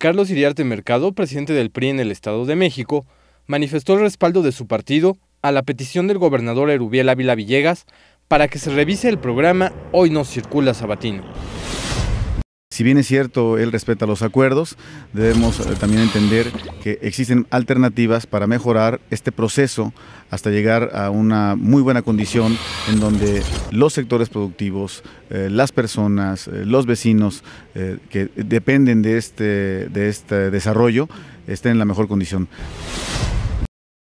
Carlos Iriarte Mercado, presidente del PRI en el Estado de México, manifestó el respaldo de su partido a la petición del gobernador Erubiel Ávila Villegas para que se revise el programa Hoy no circula Sabatino. Si bien es cierto, él respeta los acuerdos, debemos eh, también entender que existen alternativas para mejorar este proceso hasta llegar a una muy buena condición en donde los sectores productivos, eh, las personas, eh, los vecinos eh, que dependen de este, de este desarrollo estén en la mejor condición.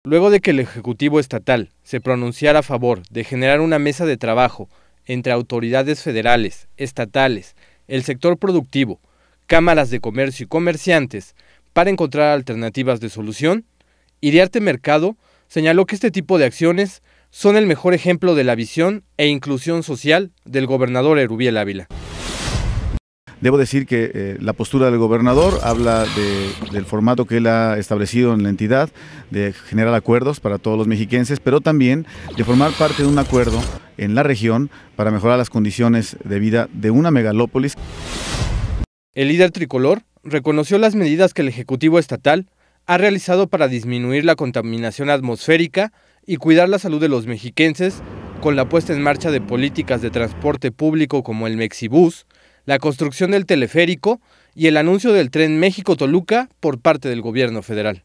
Luego de que el Ejecutivo Estatal se pronunciara a favor de generar una mesa de trabajo entre autoridades federales, estatales, el sector productivo, cámaras de comercio y comerciantes para encontrar alternativas de solución, Idearte Mercado señaló que este tipo de acciones son el mejor ejemplo de la visión e inclusión social del gobernador Erubiel Ávila. Debo decir que eh, la postura del gobernador habla del formato que él ha establecido en la entidad, de generar acuerdos para todos los mexiquenses, pero también de formar parte de un acuerdo en la región para mejorar las condiciones de vida de una megalópolis. El líder tricolor reconoció las medidas que el Ejecutivo Estatal ha realizado para disminuir la contaminación atmosférica y cuidar la salud de los mexiquenses con la puesta en marcha de políticas de transporte público como el Mexibus, la construcción del teleférico y el anuncio del tren México-Toluca por parte del gobierno federal.